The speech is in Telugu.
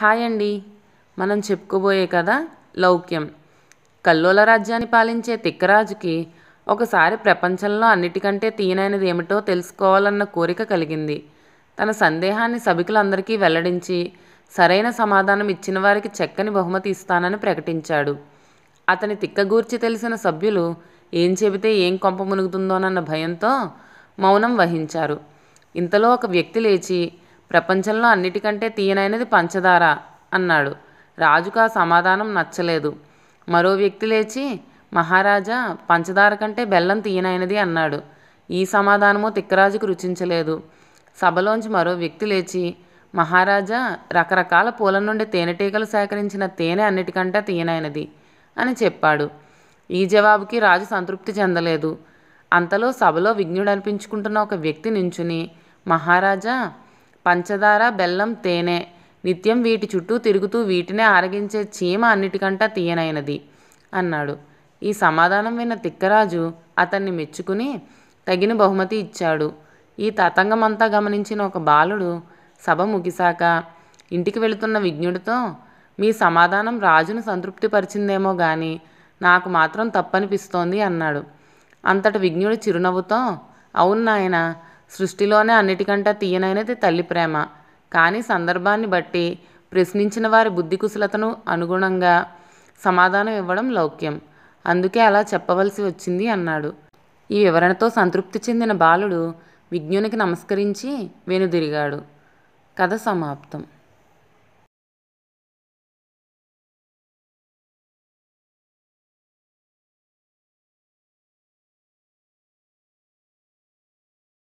హాయ్ అండి మనం చెప్పుకోబోయే కదా లౌక్యం కల్లోల రాజ్యాన్ని పాలించే తిక్కరాజుకి ఒకసారి ప్రపంచంలో అన్నిటికంటే తీయనైనది ఏమిటో తెలుసుకోవాలన్న కోరిక కలిగింది తన సందేహాన్ని సభికులందరికీ వెల్లడించి సరైన సమాధానం ఇచ్చిన వారికి చక్కని బహుమతి ఇస్తానని ప్రకటించాడు అతని తిక్కగూర్చి తెలిసిన సభ్యులు ఏం చెబితే ఏం కొంప మునుగుతుందోనన్న భయంతో మౌనం వహించారు ఇంతలో ఒక వ్యక్తి లేచి ప్రపంచంలో అన్నిటికంటే తీయనైనది పంచదార అన్నాడు రాజుకు ఆ సమాధానం నచ్చలేదు మరో వ్యక్తి లేచి మహారాజా పంచదార కంటే బెల్లం తీయనైనది అన్నాడు ఈ సమాధానము తిక్కరాజుకు రుచించలేదు సభలోంచి మరో వ్యక్తి లేచి మహారాజా రకరకాల పూల నుండి తేనెటీగలు సేకరించిన తేనె అన్నిటికంటే తీయనైనది అని చెప్పాడు ఈ జవాబుకి రాజు సంతృప్తి చెందలేదు అంతలో సభలో విఘ్నుడు అనిపించుకుంటున్న ఒక వ్యక్తి నించుని మహారాజా పంచదార బెల్లం తేనె నిత్యం వీటి చుట్టూ తిరుగుతూ వీటినే ఆరగించే చీమ అన్నిటికంటా తీయనైనది అన్నాడు ఈ సమాధానం విన్న తిక్కరాజు అతన్ని మెచ్చుకుని తగిన బహుమతి ఇచ్చాడు ఈ తతంగమంతా గమనించిన ఒక బాలుడు సభ ముగిశాక ఇంటికి వెళుతున్న విజ్ఞుడితో మీ సమాధానం రాజును సంతృప్తిపరిచిందేమో గాని నాకు మాత్రం తప్పనిపిస్తోంది అన్నాడు అంతటి విజ్ఞుడు చిరునవ్వుతో అవును నాయనా సృష్టిలోనే అన్నిటికంటే తీయనైనది తల్లి ప్రేమ కానీ సందర్భాన్ని బట్టి ప్రశ్నించిన వారి బుద్ధి కుశలతను అనుగుణంగా సమాధానం ఇవ్వడం లౌక్యం అందుకే అలా చెప్పవలసి వచ్చింది అన్నాడు ఈ వివరణతో సంతృప్తి చెందిన బాలుడు విజ్ఞునికి నమస్కరించి వెనుదిరిగాడు కథ సమాప్తం